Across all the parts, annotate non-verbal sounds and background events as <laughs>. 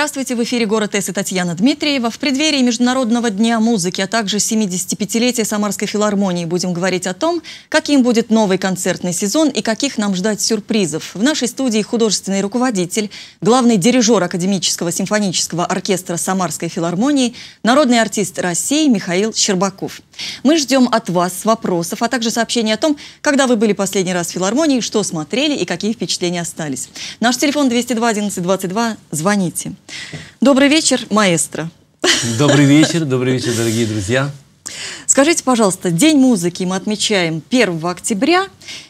Здравствуйте, в эфире «Город С» и Татьяна Дмитриева. В преддверии Международного дня музыки, а также 75-летия Самарской филармонии будем говорить о том, каким будет новый концертный сезон и каких нам ждать сюрпризов. В нашей студии художественный руководитель, главный дирижер Академического симфонического оркестра Самарской филармонии, народный артист России Михаил Щербаков. Мы ждем от вас вопросов, а также сообщений о том, когда вы были последний раз в филармонии, что смотрели и какие впечатления остались. Наш телефон 202 11 22. Звоните. Добрый вечер, маэстро. Добрый вечер, добрый вечер, дорогие друзья. Скажите, пожалуйста, День музыки мы отмечаем 1 октября,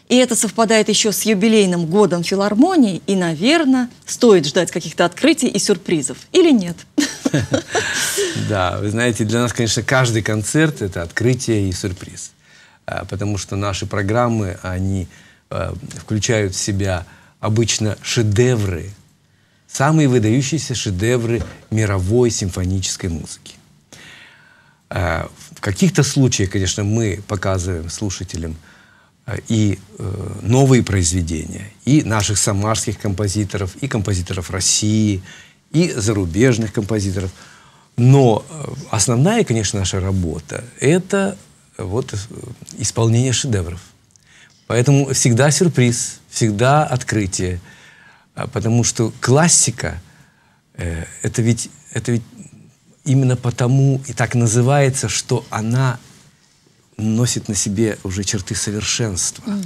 и это совпадает еще с юбилейным годом филармонии, и, наверное, стоит ждать каких-то открытий и сюрпризов. Или нет? Нет. <laughs> Да, вы знаете, для нас, конечно, каждый концерт — это открытие и сюрприз. А, потому что наши программы, они а, включают в себя обычно шедевры, самые выдающиеся шедевры мировой симфонической музыки. А, в каких-то случаях, конечно, мы показываем слушателям и э, новые произведения, и наших самарских композиторов, и композиторов России, и зарубежных композиторов. Но э, основная, конечно, наша работа – это э, вот э, исполнение шедевров. Поэтому всегда сюрприз, всегда открытие. А, потому что классика это ведь, это ведь именно потому и так называется, что она носит на себе уже черты совершенства. Угу.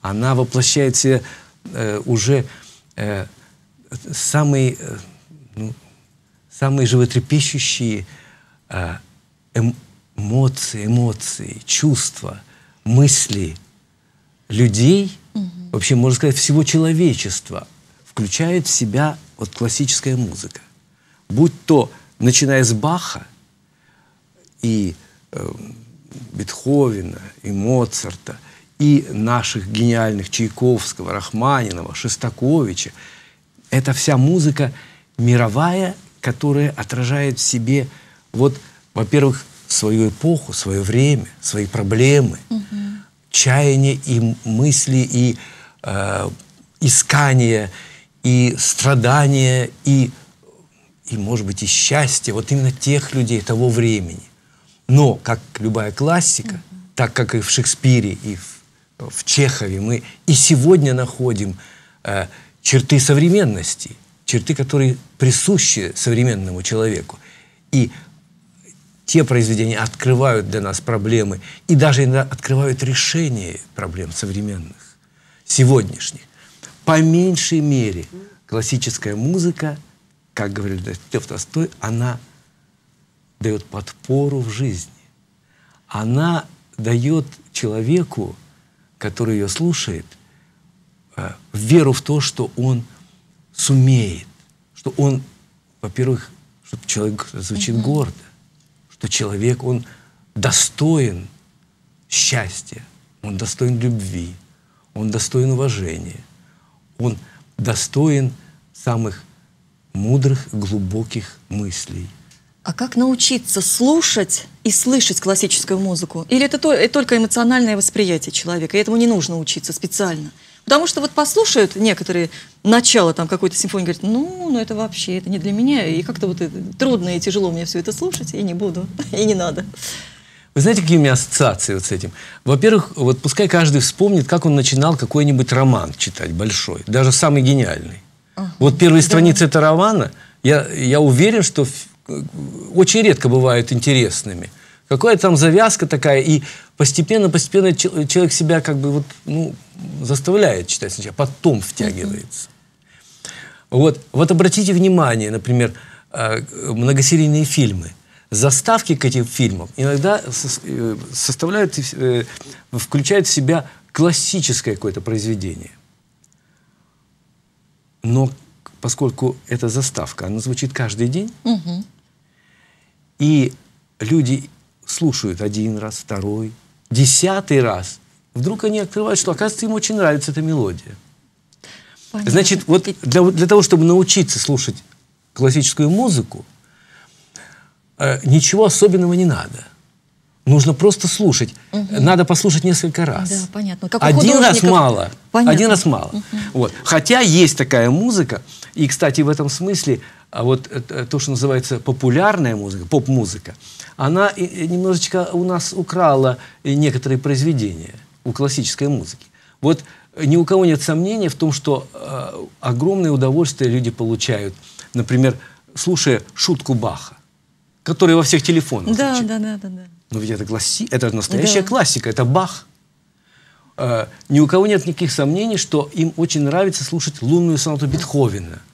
Она воплощает в себе уже самый ну, самые животрепещущие а, эм, эмоции, эмоции, чувства, мысли людей, угу. вообще, можно сказать, всего человечества, включает в себя вот классическая музыка. Будь то, начиная с Баха и э, Бетховена, и Моцарта, и наших гениальных Чайковского, Рахманинова, Шестаковича, эта вся музыка – мировая, которая отражает в себе, вот, во-первых, свою эпоху, свое время, свои проблемы, угу. чаяние и мысли, и э, искание, и страдания, и, и, может быть, и счастье, вот именно тех людей того времени. Но, как любая классика, угу. так как и в Шекспире, и в, в Чехове, мы и сегодня находим э, черты современности – черты, которые присущи современному человеку. И те произведения открывают для нас проблемы и даже иногда открывают решение проблем современных, сегодняшних. По меньшей мере классическая музыка, как говорил Лев Толстой, она дает подпору в жизни. Она дает человеку, который ее слушает, э, веру в то, что он – сумеет, что он, во-первых, что человек звучит угу. гордо, что человек, он достоин счастья, он достоин любви, он достоин уважения, он достоин самых мудрых, глубоких мыслей. А как научиться слушать и слышать классическую музыку? Или это э, только эмоциональное восприятие человека, и этому не нужно учиться специально? Потому что вот послушают некоторые начало там какой-то симфонии, говорят, ну, ну это вообще, это не для меня, и как-то вот это, трудно и тяжело мне все это слушать, и не буду, <laughs> и не надо. Вы знаете, какие у меня ассоциации вот с этим? Во-первых, вот пускай каждый вспомнит, как он начинал какой-нибудь роман читать большой, даже самый гениальный. uh -huh. вот первые да. страницы этого романа, я, я уверен, что э, очень редко бывают интересными. Какая там завязка такая, и постепенно, постепенно человек себя как бы вот, ну, заставляет читать сначала, потом втягивается. Вот, вот обратите внимание, например, э, многосерийные фильмы. Заставки к этим фильмам иногда э, составляют, э, включают в себя классическое какое-то произведение. Но поскольку это заставка, она звучит каждый день, угу. и люди слушают один раз, второй, десятый раз, вдруг они открывают, что, оказывается, им очень нравится эта мелодия. Понятно. Значит, вот для, для того, чтобы научиться слушать классическую музыку, э, ничего особенного не надо. Нужно просто слушать. Угу. Надо послушать несколько раз. Да, понятно. Как Один раз мало. Понятно. Один раз мало. Угу. Вот. Хотя есть такая музыка, и, кстати, в этом смысле а вот э, э, то, что называется популярная музыка, поп-музыка, она немножечко у нас украла некоторые произведения у классической музыки. Вот ни у кого нет сомнения в том, что э, огромное удовольствие люди получают, например, слушая шутку Баха, который во всех телефонах да, звучит. Да, да, да, да. Но ведь это, класси... это настоящая да. классика, это Бах. Э, ни у кого нет никаких сомнений, что им очень нравится слушать лунную сонату Бетховена –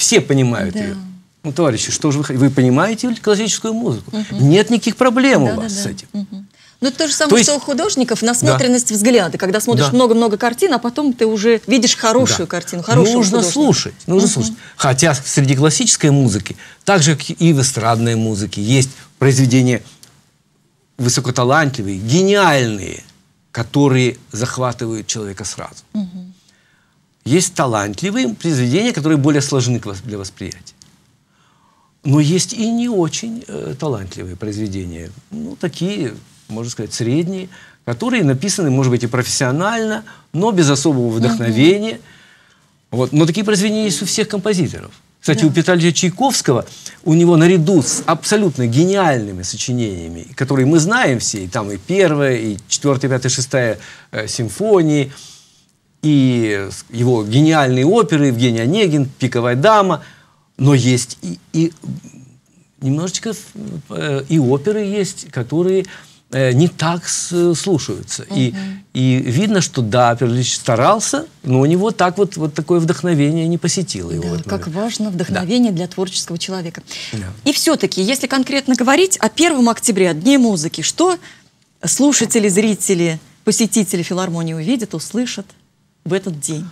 все понимают да. ее. Ну, товарищи, что же вы хотите? Вы понимаете классическую музыку? Угу. Нет никаких проблем да, у вас да, да. с этим. Угу. Ну, то же самое, то есть... что у художников, насмотренность да. взгляда. Когда смотришь много-много да. картин, а потом ты уже видишь хорошую да. картину, хорошую Нужно художника. слушать, нужно угу. слушать. Хотя среди классической музыки, так же, как и в эстрадной музыке, есть произведения высокоталантливые, гениальные, которые захватывают человека сразу. Угу. Есть талантливые произведения, которые более сложны для восприятия. Но есть и не очень э, талантливые произведения. Ну, такие, можно сказать, средние, которые написаны, может быть, и профессионально, но без особого вдохновения. Угу. Вот. Но такие произведения есть у всех композиторов. Кстати, да. у Петра Ильича Чайковского, у него наряду с абсолютно гениальными сочинениями, которые мы знаем все, и там и первая, и четвертая, пятая, шестая э, симфонии, и его гениальные оперы Евгений Онегин, «Пиковая дама», но есть и, и немножечко э, и оперы есть, которые э, не так слушаются. Угу. И, и видно, что да, Перлич старался, но у него так вот, вот такое вдохновение не посетило его. Да, как важно вдохновение да. для творческого человека. Да. И все-таки, если конкретно говорить о 1 октября, Дне музыки, что слушатели, зрители, посетители филармонии увидят, услышат? в этот день?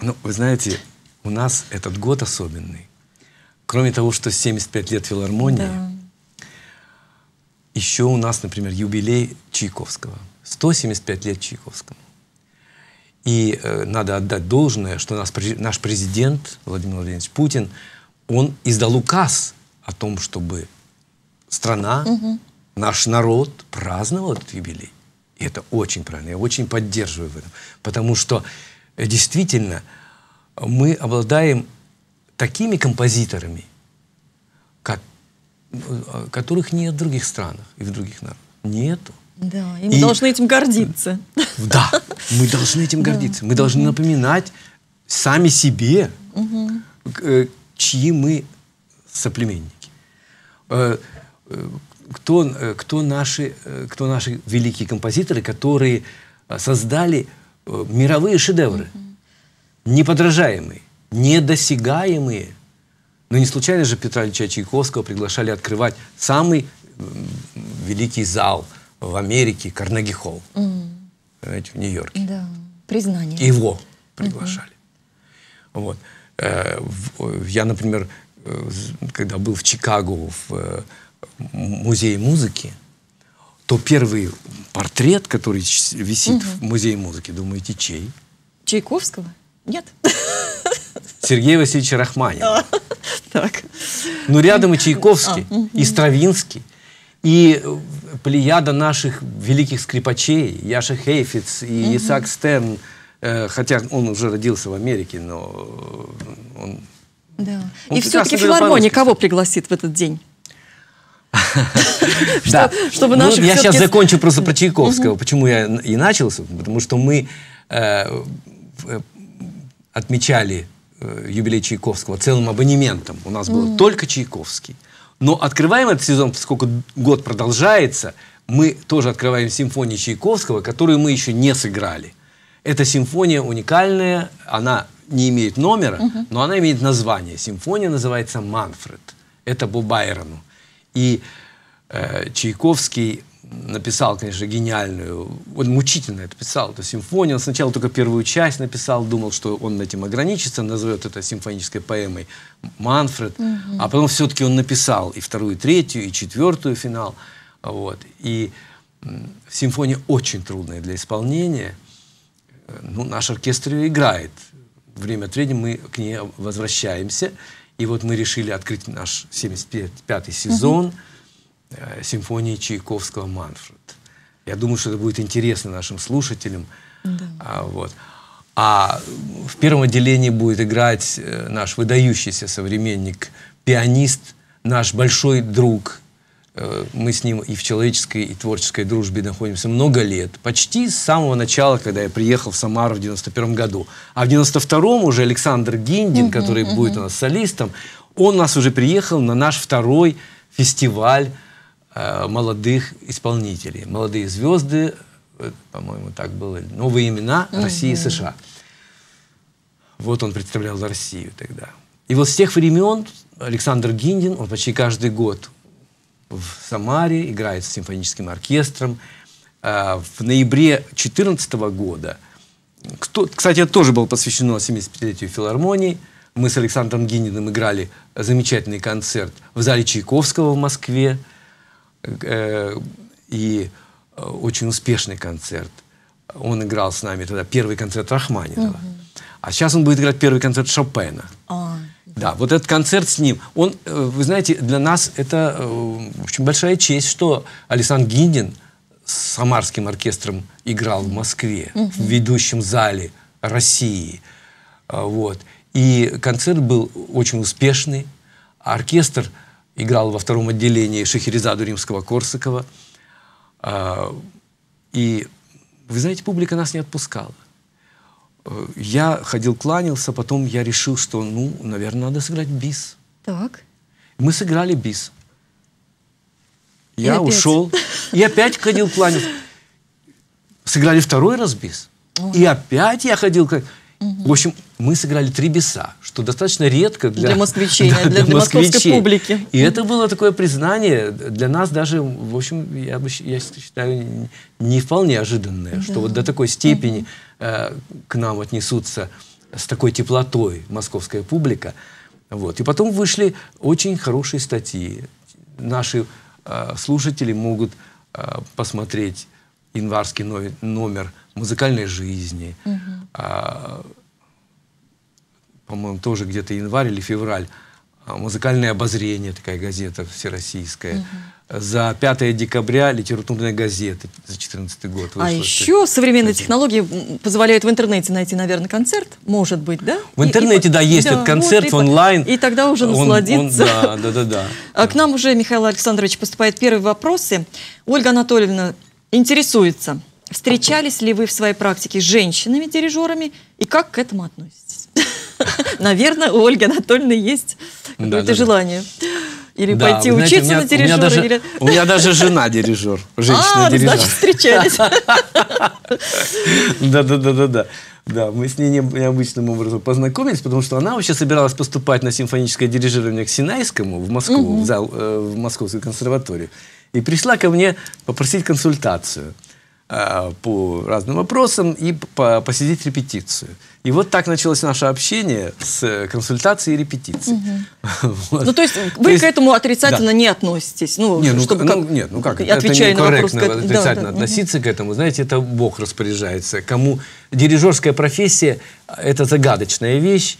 Ну, вы знаете, у нас этот год особенный. Кроме того, что 75 лет филармонии, да. еще у нас, например, юбилей Чайковского. 175 лет Чайковскому. И э, надо отдать должное, что нас, наш президент Владимир Владимирович Путин, он издал указ о том, чтобы страна, угу. наш народ праздновал этот юбилей. И это очень правильно. Я очень поддерживаю в этом. Потому что э, действительно мы обладаем такими композиторами, как, э, которых нет в других странах и в других народах. Нету. Да, и мы и, должны этим гордиться. <laughs> Да, мы должны этим гордиться. Мы должны напоминать сами себе, э, чьи мы соплеменники кто, э, кто, наши, э, кто наши великие композиторы, которые э, создали мировые шедевры, неподражаемые, недосягаемые. Но не случайно же Петра Ильича Чайковского приглашали открывать самый великий зал в Америке, Карнеги Холл, mm. знаете, в Нью-Йорке. Да, признание. Его приглашали. Mm -hmm. вот. Я, например, когда был в Чикаго в музей музыки, то первый портрет, который висит угу. в музее музыки, думаете, чей? Чайковского? Нет. <laughs> Сергея Васильевича Рахманинова. Так. Ну, рядом и Чайковский, а, угу. и Стравинский, и э, плеяда наших великих скрипачей, Яша Хейфиц и угу. Исаак Стерн, э, хотя он уже родился в Америке, но он... Да. Он и все-таки филармония кого пригласит в этот день? <laughs> Чтобы ну, наши Я сейчас закончу просто про Чайковского. Почему я и начался? Потому что мы э, э, отмечали э, юбилей Чайковского целым абонементом. У нас было только Чайковский. Но открываем этот сезон, поскольку год продолжается, мы тоже открываем симфонию Чайковского, которую мы еще не сыграли. Эта симфония уникальная, она не имеет номера, угу. но она имеет название. Симфония называется «Манфред». Это по Байрону. И э, Чайковский написал, конечно, гениальную, он мучительно это писал, эту симфонию. Он сначала только первую часть написал, думал, что он этим ограничится, назовет это симфонической поэмой «Манфред», угу. а потом все-таки он написал и вторую, и третью, и четвертую финал. Вот. И симфония очень трудная для исполнения. Э, ну, наш оркестр ее играет. Время от времени мы к ней возвращаемся – и вот мы решили открыть наш 75-й сезон э, симфонии Чайковского «Манфред». Я думаю, что это будет интересно нашим слушателям. Да. А, вот. а в первом отделении будет играть э, наш выдающийся современник, пианист, наш большой друг Э, мы с ним и в человеческой, и творческой дружбе находимся много лет. Почти с самого начала, когда я приехал в Самару в 91 году. А в 92-м уже Александр Гиндин, угу, который угу. будет у нас солистом, он у нас уже приехал на наш второй фестиваль э, молодых исполнителей. Молодые звезды, э, по-моему, так было, новые имена России угу. и США. Вот он представлял Россию тогда. И вот с тех времен Александр Гиндин, он почти каждый год в Самаре, играет с симфоническим оркестром. А, в ноябре 2014 года, кто, кстати, это тоже было посвящено 75-летию филармонии, мы с Александром Гининым играли замечательный концерт в зале Чайковского в Москве. Э, и э, очень успешный концерт. Он играл с нами тогда первый концерт Рахманинова. Угу. А сейчас он будет играть первый концерт Шопена. А. Да, вот этот концерт с ним, он, э, вы знаете, для нас это э, очень большая честь, что Александр Гиндин с Самарским оркестром играл в Москве, угу. в ведущем зале России. А, вот. И концерт был очень успешный. Оркестр играл во втором отделении Шахерезаду Римского-Корсакова. А, и, вы знаете, публика нас не отпускала. Э, я ходил, кланялся, потом я решил, что, ну, наверное, надо сыграть бис. Так. Мы сыграли бис. я и ушел. И опять ходил, кланялся. Сыграли второй раз бис. Ой. И опять я ходил, кланялся. Угу. В общем, мы сыграли три беса, что достаточно редко для, для москвичей, <laughs> да, для, для московской публики. И это было такое признание для нас даже, в общем, я, бы, я считаю, не вполне ожиданное, да. что вот до такой степени угу. э, к нам отнесутся с такой теплотой московская публика. Вот. И потом вышли очень хорошие статьи. Наши э, слушатели могут э, посмотреть январский номер музыкальной жизни. Угу. А, по-моему, тоже где-то январь или февраль. А, музыкальное обозрение, такая газета всероссийская. Угу за 5 декабря литературная газета за 2014 год. А вышла. А еще современные технологии позволяют в интернете найти, наверное, концерт, может быть, да? В интернете, и, да, есть да, этот концерт вот, онлайн. И тогда уже он, насладиться. Он, да, да, да, да. А к нам уже, Михаил Александрович, поступают первые вопросы. Ольга Анатольевна интересуется, встречались ли вы в своей практике с женщинами-дирижерами и как к этому относитесь? <laughs> Наверное, у Ольги Анатольевны есть какое-то желание. Или да, пойти знаете, учиться меня, на дирижера. У меня, даже, или... у меня даже жена дирижер, женщина-дирижер. <laughs> А, ну, значит, встречались. Да-да-да-да-да. <laughs> Да, мы с ней необычным образом познакомились, потому что она вообще собиралась поступать на симфоническое дирижирование к Синайскому в Москву, в, зал, э, в Московскую консерваторию и пришла ко мне попросить консультацию э, по разным вопросам и по посетить репетицию. И вот так началось наше общение с консультацией и репетицией. Угу. <laughs> Вот. Ну, то есть э, вы то есть, к этому отрицательно да. не относитесь? Ну, не, ну, чтобы, ну, как, нет, ну как, это некорректно на вопрос, отрицательно да, да, относиться угу. к этому. Знаете, это Бог распоряжается. Кому дирижерская профессия э, – это загадочная вещь.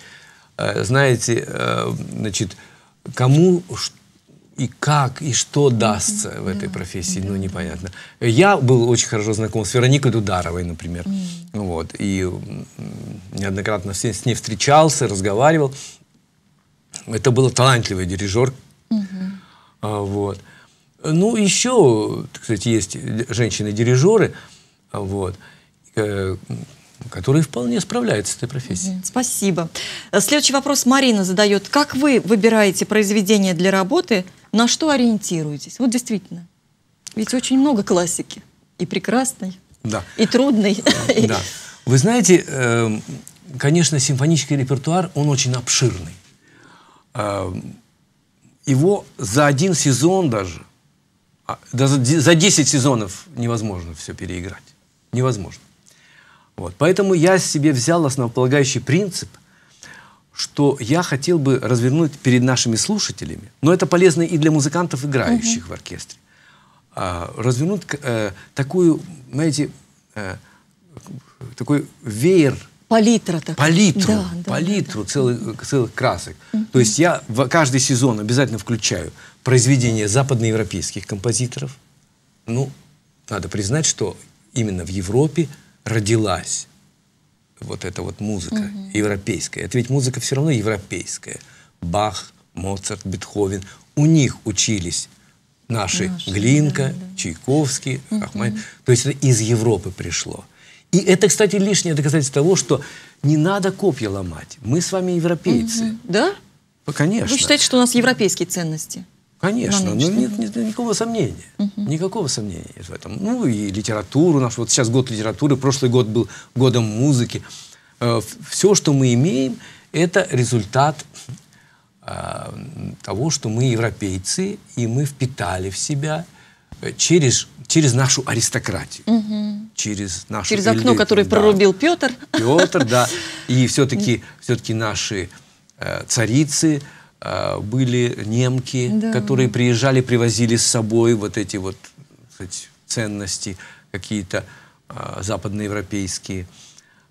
Знаете, значит, кому что и как, и что дастся mm -hmm. в этой профессии, mm -hmm. ну, непонятно. Я был очень хорошо знаком с Вероникой Дударовой, например. Mm -hmm. Вот, и неоднократно с, ней встречался, разговаривал. Это был талантливый дирижер. Mm -hmm. вот. Ну, еще, кстати, есть женщины-дирижеры, вот, э, которые вполне справляются с этой профессией. Спасибо. Следующий вопрос Марина задает. Как вы выбираете произведение для работы – на что ориентируетесь? Вот действительно. Ведь очень много классики. И прекрасной, да. и трудной. <laughs> Да. Вы знаете, эм, конечно, симфонический репертуар, он очень обширный. Эм, его за один сезон даже, а, за 10 сезонов невозможно все переиграть. Невозможно. Вот. Поэтому я себе взял основополагающий принцип – что я хотел бы развернуть перед нашими слушателями, но это полезно и для музыкантов, играющих угу. в оркестре, а, развернуть э, такую, знаете, э, такой веер. Палитра. Так. Палитру. Да, да, палитру да, да. Целых, целых красок. Угу. То есть я в каждый сезон обязательно включаю произведения западноевропейских композиторов. Ну, надо признать, что именно в Европе родилась вот эта вот музыка угу. европейская. Это ведь музыка все равно европейская. Бах, Моцарт, Бетховен. У них учились наши Наши, Глинка, да, да. Чайковский, угу. То есть это из Европы пришло. И это, кстати, лишнее доказательство того, что не надо копья ломать. Мы с вами европейцы. Угу. Да? Конечно. Вы считаете, что у нас европейские ценности? Конечно, ну, нет, нет никакого сомнения. Угу. Никакого сомнения в этом. Ну и литературу нашу. Вот сейчас год литературы, прошлый год был годом музыки. Э, все, что мы имеем, это результат э, того, что мы европейцы, и мы впитали в себя э, через, через нашу аристократию. Угу. Через, нашу через элиту, окно, которое да. прорубил Петр. Петр, да. <laughs> И все-таки все наши царицы, Э, были немки, да. которые приезжали, привозили с собой вот эти вот сказать, ценности какие-то э, западноевропейские.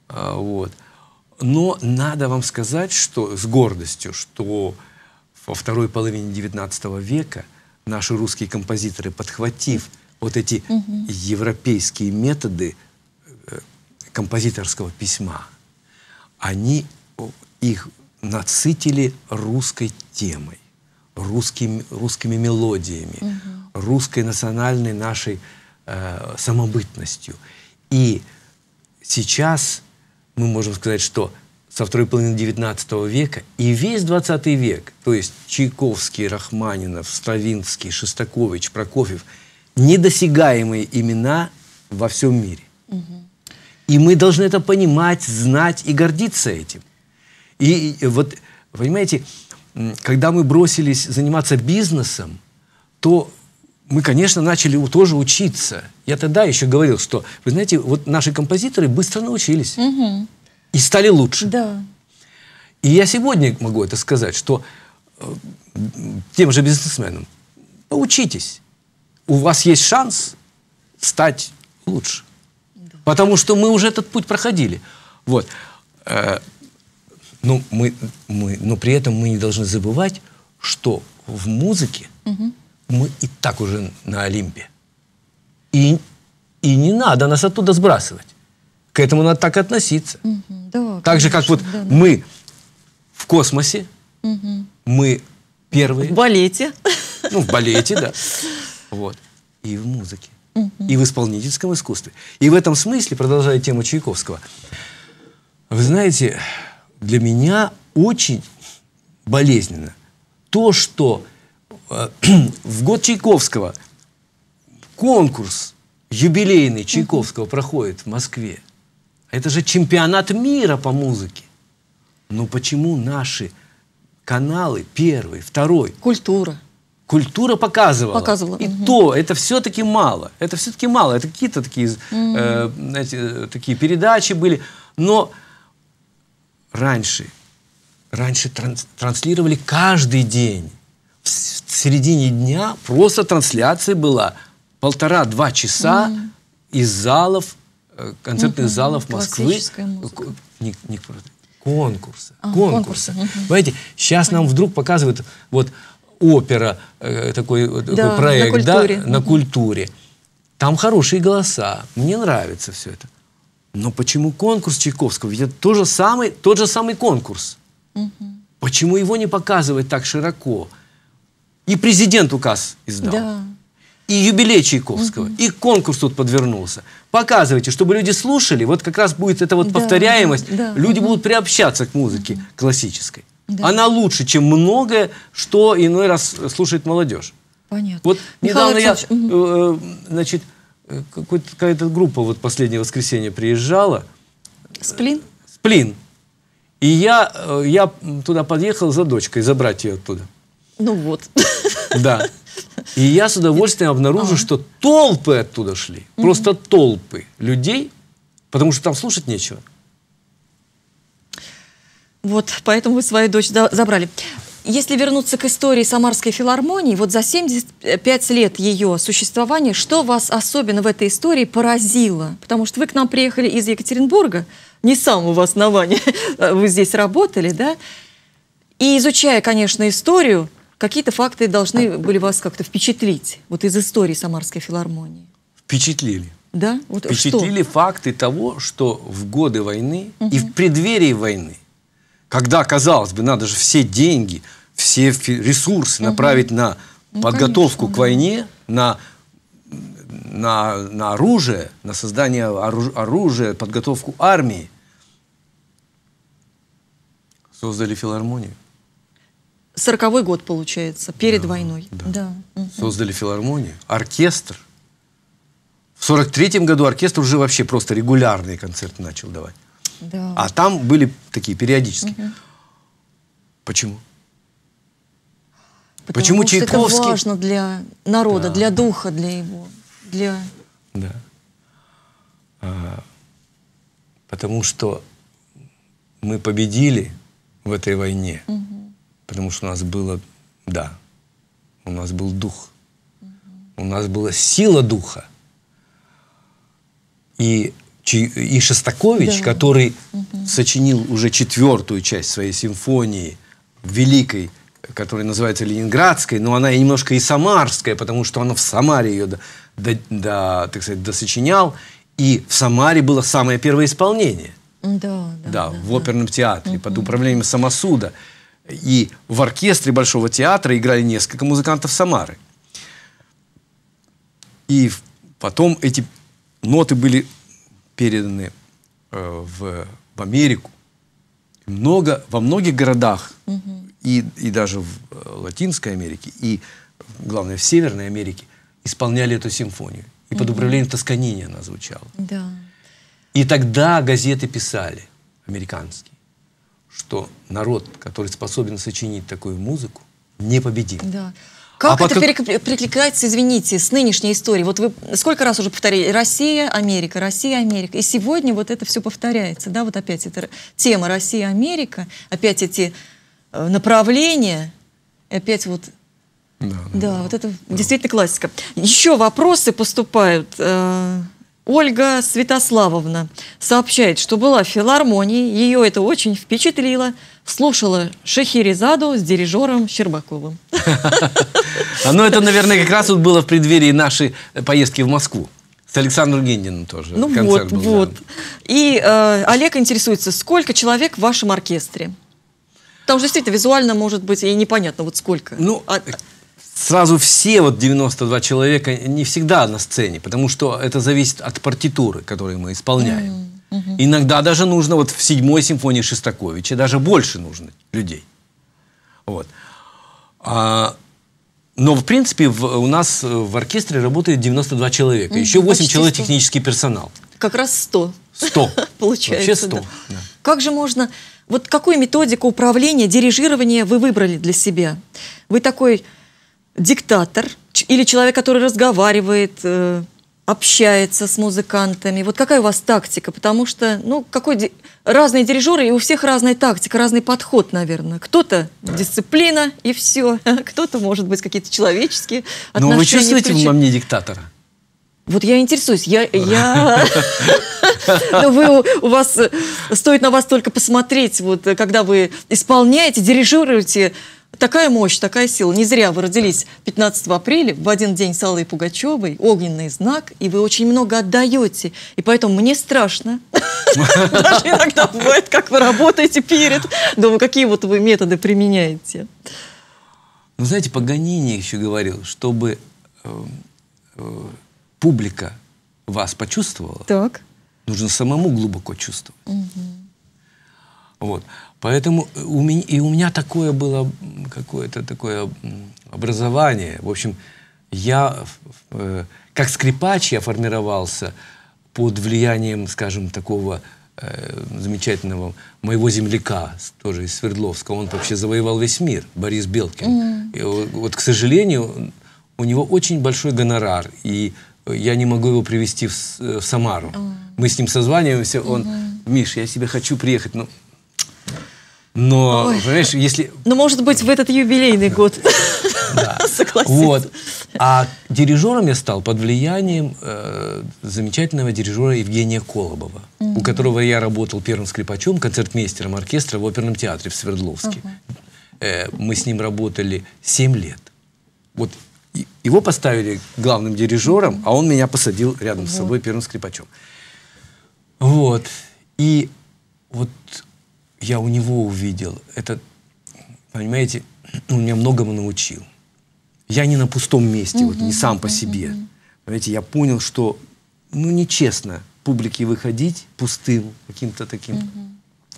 Э, вот. Но надо вам сказать, что с гордостью, что во второй половине XIX века наши русские композиторы, подхватив вот эти угу. европейские методы композиторского письма, они их насытили русской темой, русскими, русскими мелодиями, угу. русской национальной нашей э, самобытностью. И сейчас мы можем сказать, что со второй половины XIX века и весь XX век, то есть Чайковский, Рахманинов, Стравинский, Шостакович, Прокофьев, недосягаемые имена во всем мире. Угу. И мы должны это понимать, знать и гордиться этим. И, вот, понимаете, когда мы бросились заниматься бизнесом, то мы, конечно, начали тоже учиться. Я тогда еще говорил, что, вы знаете, вот наши композиторы быстро научились угу. и стали лучше. Да. И я сегодня могу это сказать, что э, тем же бизнесменам, поучитесь. У вас есть шанс стать лучше. Да. Потому что мы уже этот путь проходили. Вот. Э, но, ну, мы, мы, но при этом мы не должны забывать, что в музыке угу. мы и так уже на Олимпе. И, и не надо нас оттуда сбрасывать. К этому надо так относиться. Угу. Да, так конечно, же, как вот да, да. мы в космосе, угу. мы первые. В балете. Ну, в балете, да. <laughs> Вот. И в музыке. Угу. И в исполнительском искусстве. И в этом смысле, продолжая тему Чайковского, вы знаете, для меня очень болезненно то, что э, <clears throat> в год Чайковского конкурс юбилейный Чайковского проходит в Москве. Это же чемпионат мира по музыке. Но почему наши каналы первый, второй? Культура. Культура показывала. Показывала. И угу. то, это все-таки мало. Это все-таки мало. Это какие-то такие, угу. э, знаете, э, такие передачи были. Но раньше, раньше транс, транслировали каждый день. В, середине дня просто трансляция была полтора-два часа mm. из залов, э, концертных mm -hmm. залов Москвы. Не, не, конкурса. А, конкурсы конкурса. Понимаете, сейчас Понятно. нам вдруг показывают вот опера, э, такой, да, такой проект на культуре. Да, на культуре. Там хорошие голоса, мне нравится все это. Но почему конкурс Чайковского? Ведь это тот же самый, тот же самый конкурс. Угу. Почему его не показывают так широко? И президент указ издал. Да. И юбилей Чайковского, угу. и конкурс тут подвернулся. Показывайте, чтобы люди слушали, вот как раз будет эта вот да, повторяемость, да, люди угу. будут приобщаться к музыке классической. Да. Она лучше, чем многое, что иной раз слушает молодежь. Понятно. Вот недавно я, угу. э, значит, какая-то группа вот последнее воскресенье приезжала. Сплин? Сплин. И я, э, я туда подъехал за дочкой, забрать ее оттуда. Ну вот. Да. И я с удовольствием обнаружил, ага. что толпы оттуда шли. Угу. Просто толпы людей, потому что там слушать нечего. Вот, поэтому вы свою дочь забрали. Если вернуться к истории Самарской филармонии, вот за 75 лет ее существования, что вас особенно в этой истории поразило? Потому что вы к нам приехали из Екатеринбурга, не с самого основания, <laughs> вы здесь работали, да? И изучая, конечно, историю, какие-то факты должны были вас как-то впечатлить, вот из истории Самарской филармонии. Впечатлили. Да? Вот Впечатлили что? факты того, что в годы войны угу. и в преддверии войны когда, казалось бы, надо же все деньги, все ресурсы направить угу. на ну, подготовку конечно, к войне, на на, на оружие, на создание оружия, подготовку армии. Создали филармонию. Сороковой год, получается, перед да, войной. Да. да. Создали филармонию, оркестр. В сорок третьем году оркестр уже вообще просто регулярные концерты начал давать. Да. А там были такие периодически. Угу. Почему? Потому Почему что Чайковский? Это важно для народа, да. для духа, для его, для. Да. А, потому что мы победили в этой войне, угу. потому что у нас было, да, у нас был дух, угу. у нас была сила духа, и и Шостакович, да. который угу. сочинил уже четвертую часть своей симфонии, великой, которая называется Ленинградской, но она и немножко и самарская, потому что она в Самаре ее, до, до, до, так сказать, досочинял, и в Самаре было самое первое исполнение. Да, да, да, да в оперном да. театре угу. под управлением самосуда. И в оркестре Большого театра играли несколько музыкантов Самары. И потом эти ноты были переданы э, в, в Америку. Много, во многих городах, угу. и, и даже в э, Латинской Америке, и, главное, в Северной Америке, исполняли эту симфонию. И угу. под управлением Тосканини она звучала. Да. И тогда газеты писали, американские, что народ, который способен сочинить такую музыку, непобедим. Да. Как а это пока... перекликается, извините, с нынешней историей? Вот вы сколько раз уже повторили? Россия, Америка, Россия, Америка. И сегодня вот это все повторяется, да? Вот опять эта тема Россия, Америка, опять эти э, направления, опять вот... Да, да, да, вот это да. действительно классика. Еще вопросы поступают. Э, Ольга Святославовна сообщает, что была в филармонии, ее это очень впечатлило, слушала Шахерезаду с дирижером Щербаковым. <laughs> А, ну, это, наверное, как раз вот было в преддверии нашей э, поездки в Москву. С Александром Гендиным тоже. Ну Концерт вот, был, вот. Да. И э, Олег интересуется, сколько человек в вашем оркестре? Там же, действительно визуально может быть и непонятно, вот сколько. Ну, а... Э, сразу все вот 92 человека не всегда на сцене, потому что это зависит от партитуры, которую мы исполняем. Mm. Угу. Иногда даже нужно, вот в седьмой симфонии Шестаковича, даже больше нужно людей. Вот. А, но, в принципе, в, у нас э, в оркестре работает 92 человека. Еще 8 Почти человек 100. технический персонал. Как раз 100. 100. <laughs> Получается, Вообще 100. Да. Да. Как же можно... Вот какую методику управления, дирижирования вы выбрали для себя? Вы такой диктатор или человек, который разговаривает, э, общается с музыкантами? Вот какая у вас тактика? Потому что, ну, какой разные дирижеры, и у всех разная тактика, разный подход, наверное. Кто-то да. дисциплина, и все. <laughs> Кто-то, может быть, какие-то человеческие ну, отношения. Но вы чувствуете включ... во мне диктатора? Вот я интересуюсь, я... <laughs> Ну, вы, у вас, стоит на вас только посмотреть, вот, когда вы исполняете, дирижируете, Такая мощь, такая сила. Не зря вы родились 15 апреля, в один день с Аллой Пугачевой, огненный знак, и вы очень много отдаете. И поэтому мне страшно. <laughs> Даже иногда бывает, как вы работаете перед. Думаю, какие вот вы методы применяете? Ну, знаете, Паганини еще говорил, чтобы э, э, публика вас почувствовала, так. нужно самому глубоко чувствовать. Угу. Вот. Поэтому э, у меня, и у меня такое было какое-то такое образование. В общем, я э, как скрипач я формировался под влиянием, скажем, такого э, замечательного моего земляка, тоже из Свердловска. Он вообще завоевал весь мир, Борис Белкин. Mm. -hmm. И, вот, вот, к сожалению, у него очень большой гонорар, и я не могу его привести в, э, в Самару. Mm. -hmm. Мы с ним созваниваемся, он, mm -hmm. Миш, я себе хочу приехать, но но, Ой. понимаешь, если... Ну, может быть, в этот юбилейный год. Да. <laughs> Согласись. Вот. А дирижером я стал под влиянием э, замечательного дирижера Евгения Колобова, угу. у которого я работал первым скрипачом, концертмейстером оркестра в оперном театре в Свердловске. Угу. Э, мы с ним работали 7 лет. Вот его поставили главным дирижером, а он меня посадил рядом угу. с собой первым скрипачом. Вот. И вот я у него увидел. Это, понимаете, он ну, меня многому научил. Я не на пустом месте, вот не сам по себе. Понимаете, я понял, что, ну, нечестно публике выходить пустым, каким-то таким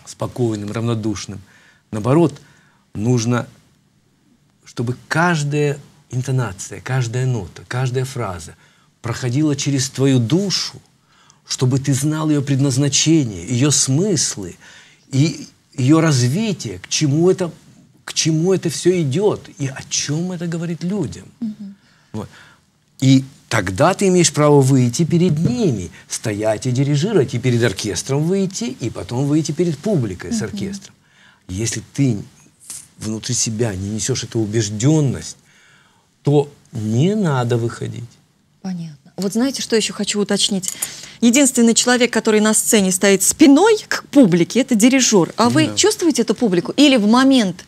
спокойным, равнодушным. Наоборот, нужно, чтобы каждая интонация, каждая нота, каждая фраза проходила через твою душу, чтобы ты знал ее предназначение, ее смыслы, и ее развитие, к чему это, к чему это все идет и о чем это говорит людям. Угу. Вот. И тогда ты имеешь право выйти перед ними, стоять и дирижировать, и перед оркестром выйти, и потом выйти перед публикой угу. с оркестром. Если ты внутри себя не несешь эту убежденность, то не надо выходить. Понятно. Вот знаете, что еще хочу уточнить? единственный человек, который на сцене стоит спиной к публике, это дирижер. А вы да. чувствуете эту публику? Или в момент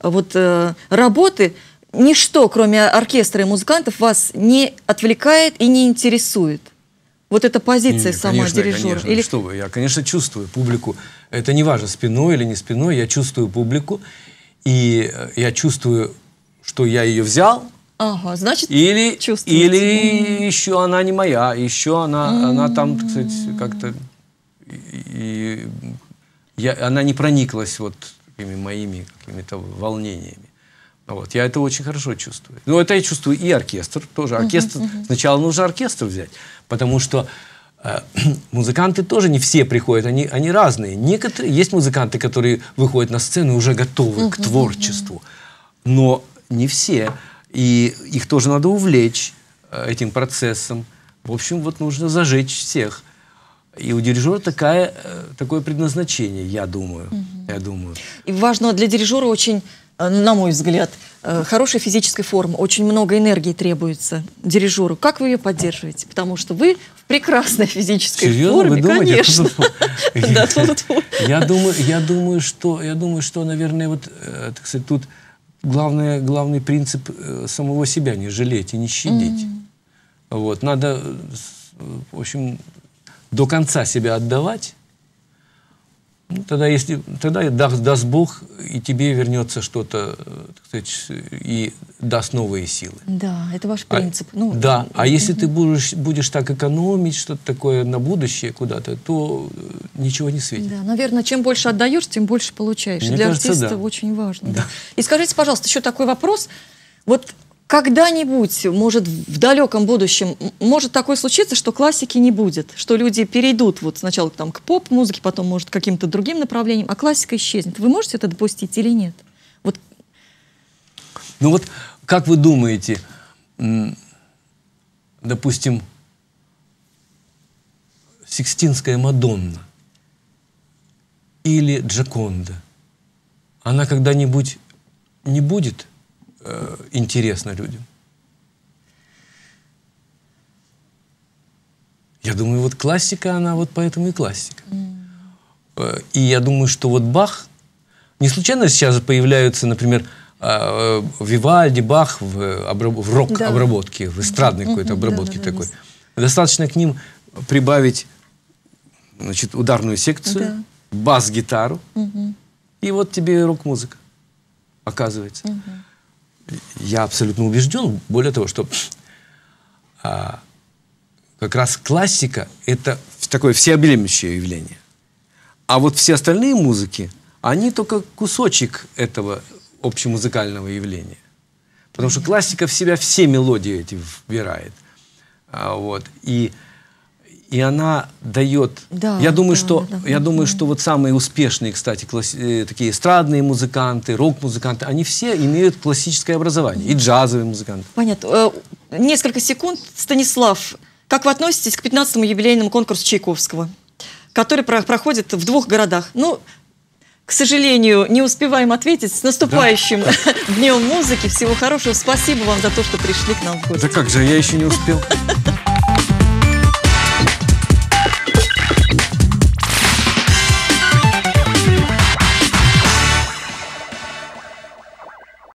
э, вот, э, работы ничто, кроме оркестра и музыкантов, вас не отвлекает и не интересует? Вот эта позиция не, сама конечно, дирижера. или... что вы, я, конечно, чувствую публику. Это не важно, спиной или не спиной, я чувствую публику. И э, я чувствую, что я ее взял, Ага, значит, или, чувствуете. Или еще она не моя, еще она, mm -hmm. она там, так как-то... я, она не прониклась вот такими моими какими-то волнениями. Ну вот, я это очень хорошо чувствую. Ну это я чувствую и оркестр тоже. Оркестр, uh -huh, uh -huh. сначала нужно оркестр взять, потому что э, <clears throat> музыканты тоже не все приходят, они, они разные. Некоторые, есть музыканты, которые выходят на сцену и уже готовы uh -huh, к творчеству, uh -huh. но не все. И их тоже надо увлечь э, этим процессом. В общем, вот нужно зажечь всех. И у дирижера такая, э, такое предназначение, я думаю. Угу. Я думаю. И важно для дирижера очень, э, ну, на мой взгляд, хорошая физическая форма. Очень много энергии требуется дирижеру. Как вы ее поддерживаете? Потому что вы в прекрасной физической Серьезно? форме. Вы думаете? Конечно. <laughs> Я думаю, что, я думаю, что, наверное, вот, так сказать, тут главное, главный принцип э, самого себя не жалеть и не щадить. Mm. Вот, надо, э, э, в общем, до конца себя отдавать, Тогда, если, тогда даст, даст Бог, и тебе вернется что-то, э, и даст новые силы. Да, это ваш а, принцип. А, ну, да, а если ты будешь, будешь так экономить, что-то такое на будущее куда-то, то э, ничего не светит. Да, наверное, чем больше отдаешь, тем больше получаешь. Мне Для кажется, артиста да. очень важно. да. И скажите, пожалуйста, еще такой вопрос. Вот когда-нибудь, может, в далеком будущем, может такое случиться, что классики не будет, что люди перейдут вот сначала там, к поп-музыке, потом, может, к каким-то другим направлениям, а классика исчезнет. Вы можете это допустить или нет? Вот. Ну вот, как вы думаете, допустим, Сикстинская Мадонна или Джаконда, она когда-нибудь не будет – Э, интересно людям. Я думаю, вот классика, она вот поэтому и классика. Mm. И я думаю, что вот Бах, не случайно сейчас появляются, например, э, Вивальди, Бах в, в рок-обработке, да. в эстрадной да. какой-то обработке да, такой. Да, Достаточно к ним прибавить значит, ударную секцию, да. бас-гитару, угу. и вот тебе рок-музыка, оказывается. Угу я абсолютно убежден, более того, что а, как раз классика — это такое всеобъемлющее явление. А вот все остальные музыки, они только кусочек этого общемузыкального явления. Потому что классика в себя все мелодии эти вбирает. А, вот. И и она дает. Да, я думаю, да, что да, я да. думаю, что вот самые успешные, кстати, класс, э, такие эстрадные музыканты, рок-музыканты, они все имеют классическое образование и джазовые музыканты. Понятно. Э, несколько секунд, Станислав, как вы относитесь к 15-му юбилейному конкурсу Чайковского, который про проходит в двух городах? Ну, к сожалению, не успеваем ответить. С наступающим да. <laughs> днем музыки. Всего хорошего. Спасибо вам за то, что пришли к нам в гости. Да как же, я еще не успел. <laughs>